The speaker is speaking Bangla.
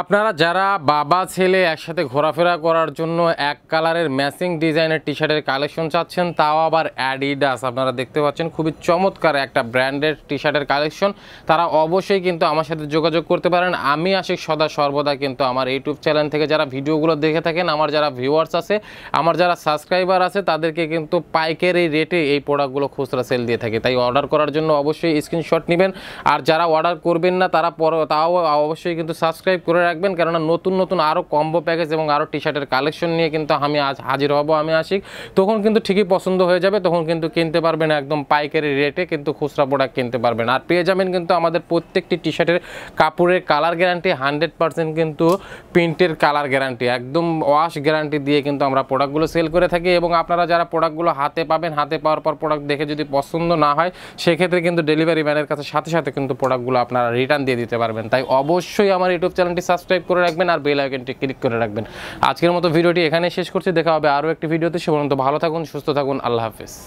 আপনারা যারা বাবা ছেলে একসাথে ঘোরাফেরা করার জন্য এক কালারের ম্যাচিং ডিজাইনের টি শার্টের কালেকশন চাচ্ছেন তাও আবার অ্যাডিডাস আপনারা দেখতে পাচ্ছেন খুবই চমৎকার একটা ব্র্যান্ডের টি শার্টের কালেকশন তারা অবশ্যই কিন্তু আমার সাথে যোগাযোগ করতে পারেন আমি আসি সদা সর্বদা কিন্তু আমার ইউটিউব চ্যানেল থেকে যারা ভিডিওগুলো দেখে থাকেন আমার যারা ভিউয়ার্স আছে আমার যারা সাবস্ক্রাইবার আছে তাদেরকে কিন্তু এই রেটে এই প্রোডাক্টগুলো খুচরা সেল দিয়ে থাকে তাই অর্ডার করার জন্য অবশ্যই স্ক্রিনশট নেবেন আর যারা অর্ডার করবেন না তারা পর তাও অবশ্যই কিন্তু সাবস্ক্রাইব করে করে রাখবেন কেননা নতুন নতুন আরও কম্বো প্যাকেজ এবং আরও টি শার্টের কালেকশন নিয়ে কিন্তু আমি আজ হাজির হব আমি আসিক তখন কিন্তু ঠিকই পছন্দ হয়ে যাবে তখন কিন্তু কিনতে পারবেন একদম পাইকারি রেটে কিন্তু খুচরা প্রোডাক্ট কিনতে পারবেন আর পেয়ে যাবেন কিন্তু আমাদের প্রত্যেকটি টি শার্টের কাপড়ের কালার গ্যারান্টি হান্ড্রেড পার্সেন্ট কিন্তু প্রিন্টের কালার গ্যারান্টি একদম ওয়াশ গ্যারান্টি দিয়ে কিন্তু আমরা প্রোডাক্টগুলো সেল করে থাকি এবং আপনারা যারা প্রোডাক্টগুলো হাতে পাবেন হাতে পাওয়ার পর প্রোডাক্ট দেখে যদি পছন্দ না হয় সেক্ষেত্রে কিন্তু ডেলিভারি ম্যানের কাছে সাথে সাথে কিন্তু প্রোডাক্টগুলো আপনারা রিটার্ন দিয়ে দিতে পারবেন তাই অবশ্যই আমার ইউটিউব চ্যানেলটি সাবস্ক্রাইব করে রাখবেন আর বেল আইকনটি ক্লিক করে রাখবেন আজকের মতো ভিডিওটি এখানে শেষ করছি দেখা হবে আরও একটি ভিডিওতে সে পর্যন্ত ভালো থাকুন সুস্থ থাকুন আল্লাহ হাফিজ